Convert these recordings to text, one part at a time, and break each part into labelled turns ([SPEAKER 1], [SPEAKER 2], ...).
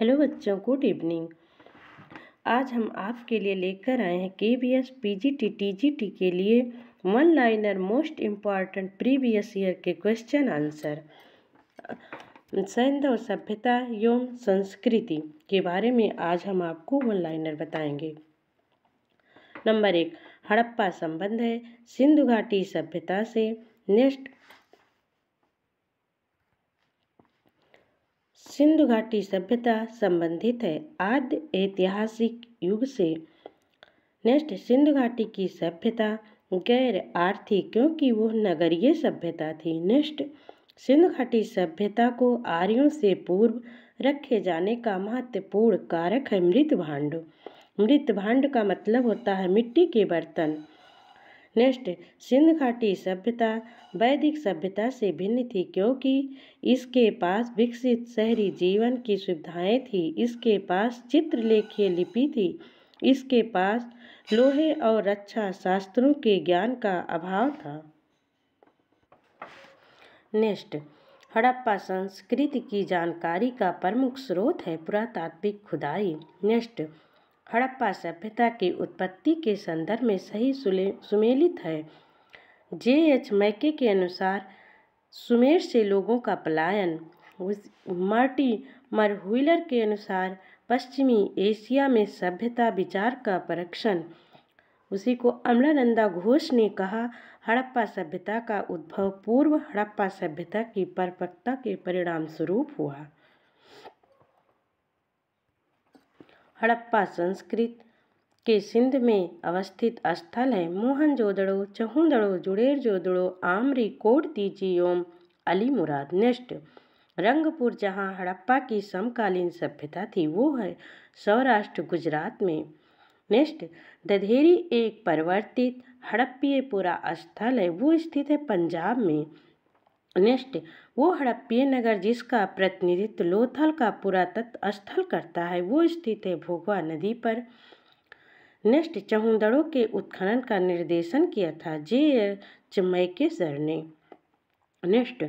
[SPEAKER 1] hello बच्चों good evening आज हम आपके लिए लेकर आए हैं K B S P G T T G T के लिए one liner most important previous year के क्वेश्चन आंसर सैंधव सभ्यता एवं संस्कृति के बारे में आज हम आपको वन लाइनर बताएंगे नंबर एक हड़प्पा संबंध है सिंधु घाटी सभ्यता से नेक्स्ट सिंधु घाटी सभ्यता संबंधित है आद्य ऐतिहासिक युग से नेक्स्ट सिंधु घाटी की सभ्यता गैर आर्थिक क्योंकि वह नगरीय सभ्यता थी नेक्स्ट सिंधु घाटी सभ्यता को आर्यों से पूर्व रखे जाने का महत्वपूर्ण कारक है मृत भांड मृत भांड का मतलब होता है मिट्टी के बर्तन नेक्स्ट सिंध घाटी सभ्यता वैदिक सभ्यता से भिन्न थी क्योंकि इसके पास विकसित शहरी जीवन की सुविधाएं थी इसके पास चित्रलेखीय लिपि थी इसके पास लोहे और रक्षा शास्त्रों के ज्ञान का अभाव था नेक्स्ट हड़प्पा संस्कृति की जानकारी का प्रमुख स्रोत है पुरातात्विक खुदाई नेक्स्ट हड़प्पा सभ्यता की उत्पत्ति के संदर्भ में सही सुमेलित है जे एच मैके के अनुसार सुमेर से लोगों का पलायन मार्टी मरहुलर के अनुसार पश्चिमी एशिया में सभ्यता विचार का परीक्षण उसी को अमलानंदा घोष ने कहा हड़प्पा सभ्यता का उद्भव पूर्व हड़प्पा सभ्यता की परिपक्वता के परिणाम स्वरूप हुआ हड़प्पा संस्कृत के सिंध में अवस्थित स्थल है मोहन चहुंदड़ो चहुदड़ो जोदड़ो आमरी तीजी ओम अली मुराद नेस्ट रंगपुर जहाँ हड़प्पा की समकालीन सभ्यता थी वो है सौराष्ट्र गुजरात में नेक्स्ट दधेरी एक परिवर्तित हड़प्पीय पूरा स्थल है वो स्थित है पंजाब में नेक्स्ट वो हड़प्पीय नगर जिसका प्रतिनिधित्व लोथल का पुरातत्व स्थल करता है वो स्थित है भोगवा नदी पर नेक्स्ट चहुंदड़ों के उत्खनन का निर्देशन किया था जे एच के सर ने नेक्स्ट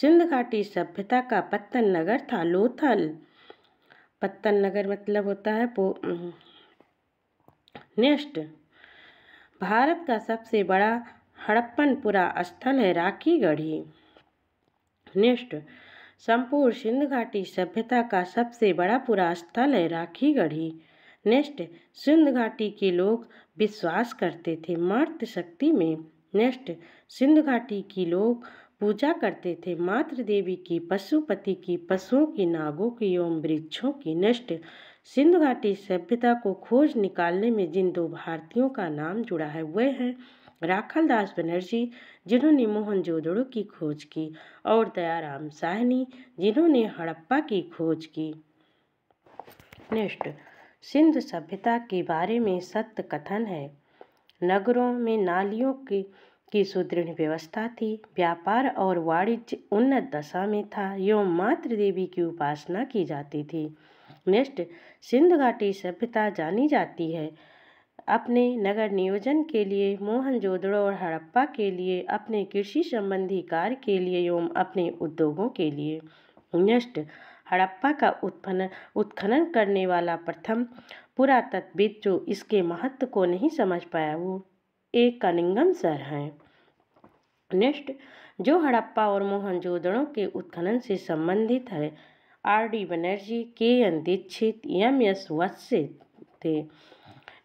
[SPEAKER 1] सिंध घाटी सभ्यता का पत्तन नगर था लोथल पत्तन नगर मतलब होता है पो नेक्स्ट भारत का सबसे बड़ा हड़प्पनपुरा स्थल है राखी गढ़ी निष्ठ संपूर्ण सिंध घाटी सभ्यता का सबसे बड़ा पुरा स्थल है राखी गढ़ी नेक्स्ट सिंध घाटी के लोग विश्वास करते थे मातृ शक्ति में नेक्स्ट सिंध घाटी की लोग पूजा करते थे मातृ देवी की पशुपति की पशुओं की नागों की एवं वृक्षों की नेक्स्ट सिंधु घाटी सभ्यता को खोज निकालने में जिन दो भारतीयों का नाम जुड़ा है वह हैं राखल दास बनर्जी जिन्होंने मोहनजोदड़ो की खोज की और दयाराम साहनी जिन्होंने हड़प्पा की खोज की नेक्स्ट सिंध सभ्यता के बारे में सत्य कथन है नगरों में नालियों के की सुदृढ़ व्यवस्था थी व्यापार और वाणिज्य उन्नत दशा में था एवं मातृ देवी की उपासना की जाती थी नेक्स्ट सिंध घाटी सभ्यता जानी जाती है अपने नगर नियोजन के लिए मोहनजोदड़ो और हड़प्पा के लिए अपने कृषि संबंधी कार्य के लिए एवं अपने उद्योगों के लिए नष्ट हड़प्पा का उत्खनन उत्खनन करने वाला प्रथम पुरातत्वविद जो इसके महत्व को नहीं समझ पाया वो एक कनिंगम सर हैं नेक्स्ट जो हड़प्पा और मोहनजोदड़ों के उत्खनन से संबंधित है are D Banerjee K N Dikshit M S Vats थे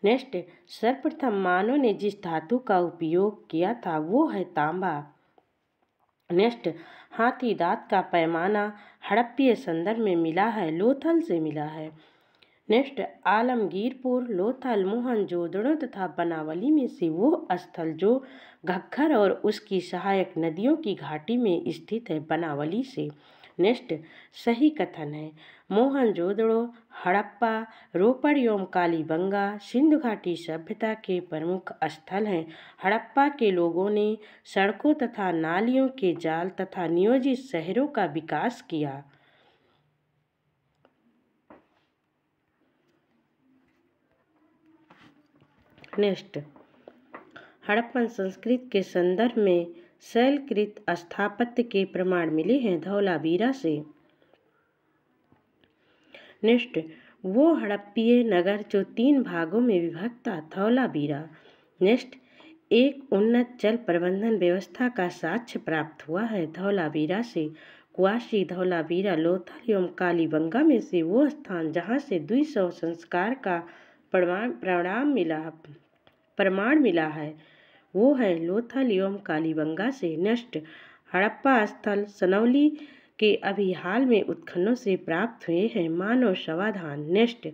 [SPEAKER 1] नेक्स्ट सर्वप्रथम मानव ने जिस धातु का उपयोग किया था वो है तांबा नेक्स्ट हाथी दांत का पैमाना हड़प्पीय संदर्भ में मिला है लोथल से मिला है नेक्स्ट आलमगीरपुर लोथल मोहन जोदड़ो तथा बनावली में से वो स्थल जो घग्घर और उसकी सहायक नदियों की घाटी में स्थित है बनावली से नेक्स्ट सही कथन है मोहनजोदड़ो हड़प्पा रोपड़ एवं कालीबंगा सिंधु घाटी सभ्यता के प्रमुख स्थल हैं हड़प्पा के लोगों ने सड़कों तथा नालियों के जाल तथा नियोजित शहरों का विकास किया नेक्स्ट हड़प्पन संस्कृत के संदर्भ में शैलकृत स्थापत्य के प्रमाण मिले हैं धौलावीरा से नेक्स्ट वो हड़प्पीय नगर जो तीन भागों में विभक्त था धौलावीरा नेक्स्ट एक उन्नत जल प्रबंधन व्यवस्था का साक्ष्य प्राप्त हुआ है धौलावीरा से कुआशी धौलावीरा लोथल एवं कालीबंगा में से वो स्थान जहाँ से द्विशव सौ संस्कार का प्रमाण प्रणाम मिला प्रमाण मिला है वो है लोथल एवं कालीबंगा से नष्ट हड़प्पा स्थल सनौली के अभी हाल में उत्खनों से प्राप्त हुए हैं मानव शवाधान नष्ट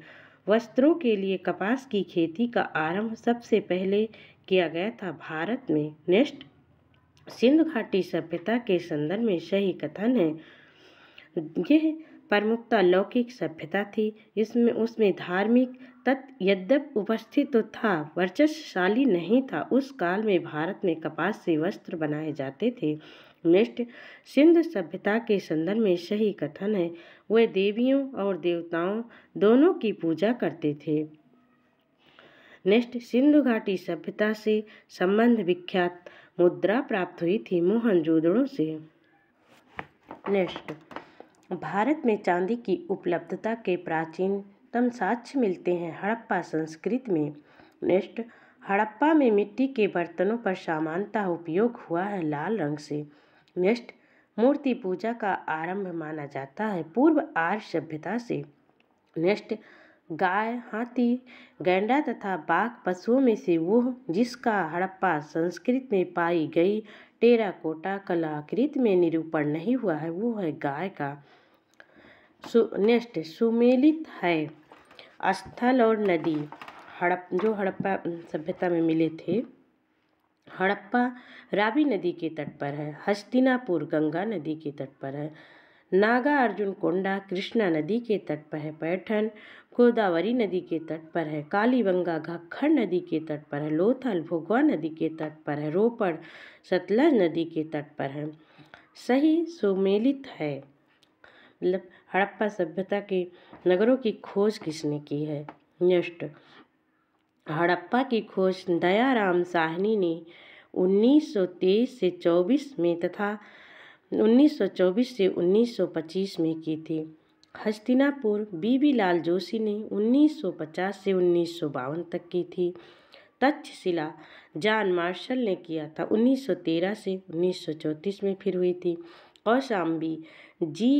[SPEAKER 1] वस्त्रों के लिए कपास की खेती का आरंभ सबसे पहले किया गया था भारत में नष्ट सिंधु घाटी सभ्यता के संदर्भ में सही कथन है यह प्रमुखता लौकिक सभ्यता थी इसमें उसमें धार्मिक तत्व यद्यप उपस्थित तो था वर्चस्वशाली नहीं था उस काल में भारत में कपास से वस्त्र बनाए जाते थे नेक्स्ट सिंध सभ्यता के संदर्भ में सही कथन है वे देवियों और देवताओं दोनों की पूजा करते थे नेक्स्ट सिंधु घाटी सभ्यता से संबंध विख्यात मुद्रा प्राप्त हुई थी मोहनजोदड़ों से नेक्स्ट भारत में चांदी की उपलब्धता के प्राचीनतम साक्ष्य मिलते हैं हड़प्पा संस्कृत में नेक्स्ट हड़प्पा में मिट्टी के बर्तनों पर सामानता उपयोग हुआ है लाल रंग से नेक्स्ट मूर्ति पूजा का आरंभ माना जाता है पूर्व आर सभ्यता से नेक्स्ट गाय हाथी गैंडा तथा बाघ पशुओं में से वो जिसका हड़प्पा संस्कृत में पाई गई टेराकोटा कलाकृति में निरूपण नहीं हुआ है वो है गाय का सु नेक्स्ट सुमेलित है स्थल और नदी हड़प जो हड़प्पा सभ्यता में मिले थे हड़प्पा रावी नदी के तट पर है हस्तिनापुर गंगा नदी के तट पर है नागा अर्जुन कोंडा कृष्णा नदी के तट पर है पैठन गोदावरी नदी के तट पर है कालीबंगा घक्खर नदी के तट पर है लोथल भोगवा नदी के तट पर है रोपड़ सतलज नदी के तट पर है सही सुमेलित है मतलब हड़प्पा सभ्यता के नगरों की खोज किसने की है नेक्स्ट हड़प्पा की खोज दयाराम साहनी ने 1923 से 24 में तथा 1924 से 1925 में की थी हस्तिनापुर बीबी लाल जोशी ने 1950 से उन्नीस तक की थी तक्षशिला जान मार्शल ने किया था 1913 से 1934 में फिर हुई थी Kaushambi G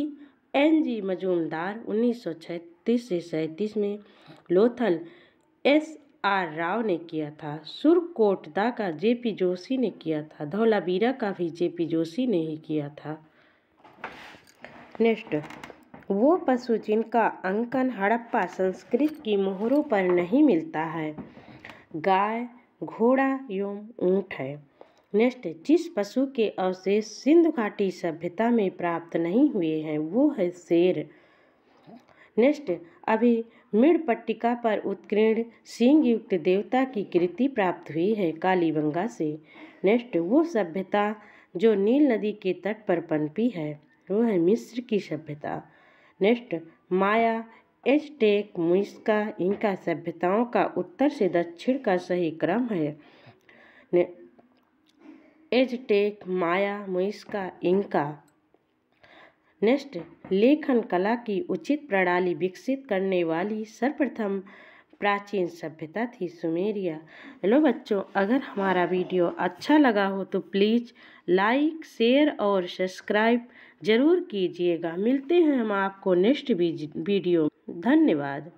[SPEAKER 1] N G Majumdar उन्नीस सौ छत्तीस से सैंतीस में लोथल एस आर राव ने किया था सुरकोटदा का जे पी जोशी ने किया था धौलाबीरा का भी जे पी जोशी ने ही किया था नेक्स्ट वो पशु जिनका अंकन हड़प्पा संस्कृत की मोहरों पर नहीं मिलता है गाय घोड़ा एवं ऊँट है नेक्स्ट जिस पशु के अवशेष सिंधु घाटी सभ्यता में प्राप्त नहीं हुए हैं वो है शेर नेक्स्ट अभी मृण पट्टिका पर उत्कीर्ण सिंह युक्त देवता की कृति प्राप्त हुई है कालीबंगा से नेक्स्ट वो सभ्यता जो नील नदी के तट पर पनपी है वो है मिस्र की सभ्यता नेक्स्ट माया एस्टेक मुइस्का इनका सभ्यताओं का उत्तर से दक्षिण का सही क्रम है ने Aztec Maya Muisca Inca next लेखन कला की उचित प्रणाली विकसित करने वाली सर्वप्रथम प्राचीन सभ्यता थी सुमेरिया हेलो बच्चों अगर हमारा वीडियो अच्छा लगा हो तो प्लीज़ लाइक शेयर और सब्सक्राइब ज़रूर कीजिएगा मिलते हैं हम आपको नेक्स्ट वीडियो धन्यवाद